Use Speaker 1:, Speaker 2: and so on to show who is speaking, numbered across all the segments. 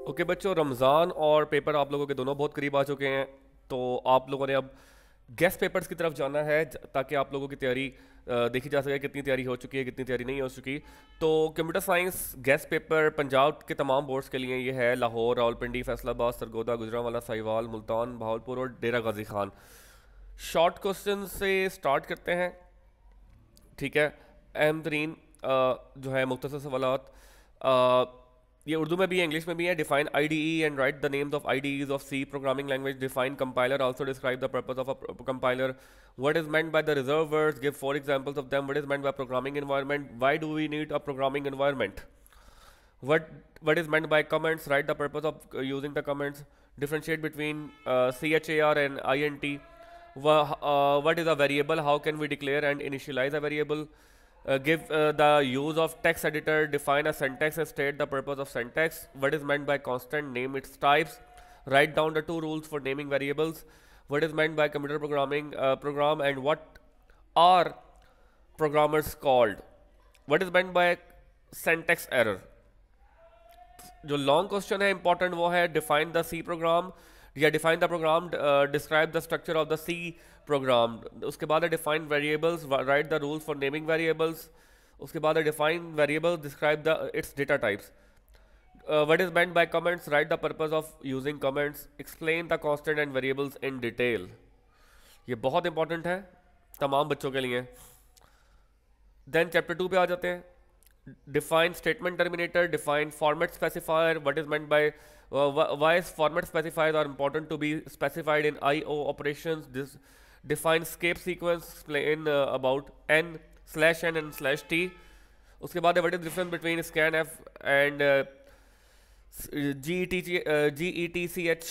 Speaker 1: Okay okay, बच्चों रमज़ान और paper आप लोगों के दोनों बहुत करीब आ चुके हैं तो आप लोगों ने अब गेस्ट पेपर्स की तरफ जाना है ताकि आप लोगों की तैयारी देखी जा सके कितनी तैयारी हो चुकी है कितनी तैयारी नहीं हो चुकी तो computer science guess paper Punjab के तमाम बोर्ड्स के लिए ये है लाहौर रावलपिंडी फैसलाबाद सरगोदा गुजरावाला साहिवाल मुल्तान भावलपुर और डेरा गाजी खान शॉर्ट क्वेश्चन से स्टार्ट करते हैं ठीक है अहम तरीन जो है मुख्तर सवाल ये उर्दू में भी है इंग्लिश में भी है define I D E and write the names of I D Es of C programming language define compiler also describe the purpose of a compiler what is meant by the reserved words give for examples of them what is meant by programming environment why do we need a programming environment what what is meant by comments right the purpose of uh, using the comments differentiate between uh, char and int Wha uh, what is a variable how can we declare and initialize a variable Uh, give uh, the use of text editor, define a syntax, and state the purpose of syntax, what is meant by constant, name its types, write down the two rules for naming variables, what is meant by computer programming uh, program and what are programmers called, what is meant by syntax error. जो long question है important वो है define the C program या define the program describe the structure of the C program उसके बाद है define variables write the rules for naming variables उसके बाद है define variable describe the its data types what is meant by comments write the purpose of using comments explain the constant and variables in detail ये बहुत important है तमाम बच्चों के लिए देन चैप्टर टू पे आ जाते हैं define statement terminator define format specifier what is meant by why's format specifier are important to be specified in I O operation this define escape sequence in about N slash N and slash T उसके बाद what is difference between scanf and G T G E T C H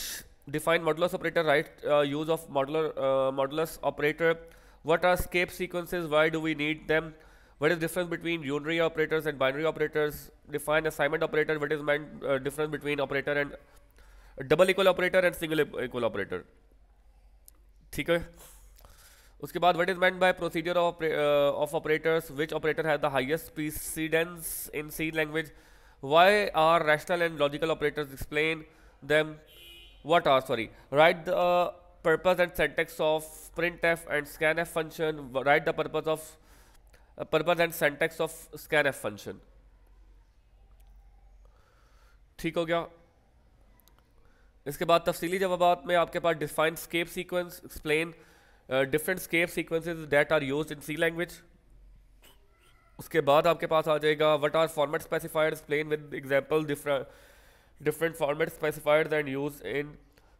Speaker 1: define modulus operator write use of modular modulus operator what are escape sequences why do we need them what is difference between unary operators and binary operators define assignment operator what is mind difference between operator and double equal operator and single equal operator ठीक है उसके बाद what is meant by procedure of operators which operator has the highest precedence in C language why are rational and logical operators explain them what are sorry write the purpose and syntax of printf and scanf function write the purpose of purpose and syntax of scanf function ठीक हो गया इसके बाद तफसीली जवाब में आपके पास define escape sequence explain different escape sequences that are use in C language उसके बाद आपके पास आ जाएगा what are format specifiers explain with example different format specifiers and use in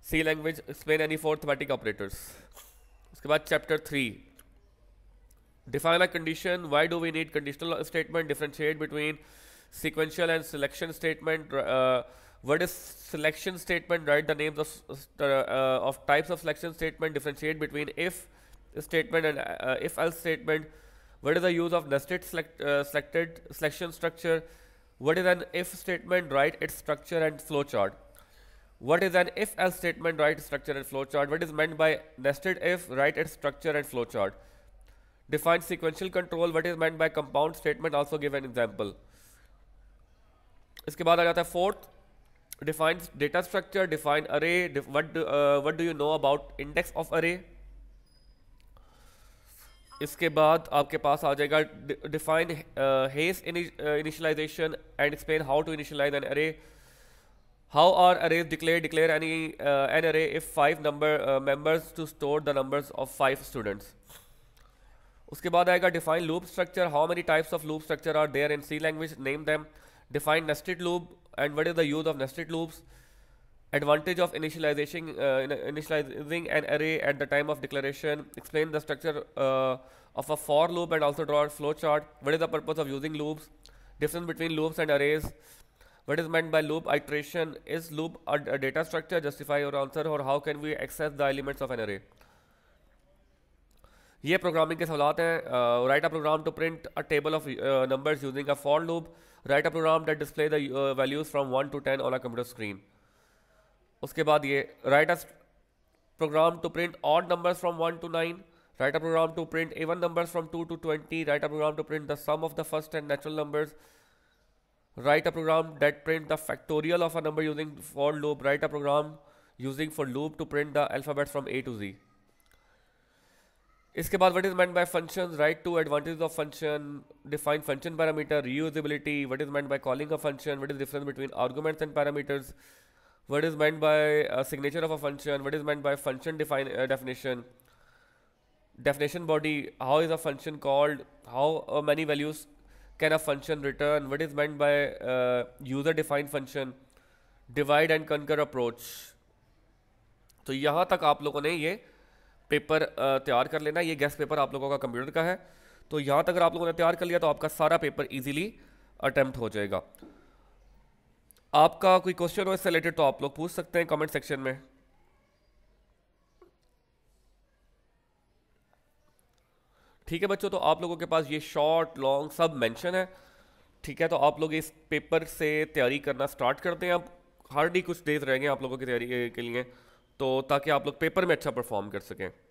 Speaker 1: C language explain any four arithmetic operators उसके बाद chapter three define a condition why do we need conditional statement differentiate between sequential and selection statement what is selection statement write the names of uh, of types of selection statement differentiate between if statement and uh, if else statement what is the use of nested select, uh, selected selection structure what is an if statement write its structure and flowchart what is an if else statement write structure and flowchart what is meant by nested if write its structure and flowchart define sequential control what is meant by compound statement also give an example इसके बाद आ जाता है fourth define data structure define array def what do, uh, what do you know about index of array इसके बाद आपके पास आ जाएगा डिफाइन हेस initialization and explain how to initialize an array how are arrays declare declare any an array if five number members to store the numbers of five students उसके बाद आएगा define loop structure how many types of loop structure are there in C language name them define nested loop and what is the use of nested loops advantage of initializing uh, initializing an array at the time of declaration explain the structure uh, of a for loop and also draw a flowchart what is the purpose of using loops difference between loops and arrays what is meant by loop iteration is loop a, a data structure justify your answer or how can we access the elements of an array ये programming के सवालत हैं write a program to print a table of numbers using a for loop write a program that display the values from one to ten on a computer screen उसके बाद ये write a program to print odd numbers from one to nine write a program to print even numbers from two to twenty write a program to print the sum of the first and natural numbers write a program that print the factorial of a number using for loop write a program using for loop to print the alphabets from A to G इसके बाद what is meant by function write two advantage of function define function parameter reusability what is meant by calling a function what is difference between arguments and parameters what is meant by signature of a function what is meant by function definition definition body how is a function called how many values can a function return what is meant by user defined function divide and conquer approach तो यहां तक आप लोगों ने ये paper तैयार कर लेना ये गेस्ट पेपर आप लोगों का कंप्यूटर का है तो यहाँ तक अगर आप लोगों ने तैयार कर लिया तो आपका सारा पेपर ईजिली अटैम्प्ट हो जाएगा आपका कोई क्वेश्चन हो इससे रिलेटेड तो आप लोग पूछ सकते हैं कमेंट सेक्शन में ठीक है बच्चों तो आप लोगों के पास ये शॉर्ट लॉन्ग सब मेंशन है ठीक है तो आप लोग इस पेपर से तैयारी करना स्टार्ट करते हैं अब हार्डली कुछ डेज रह गए आप लोगों की तैयारी के लिए तो ताकि आप लोग पेपर में अच्छा परफॉर्म कर सकें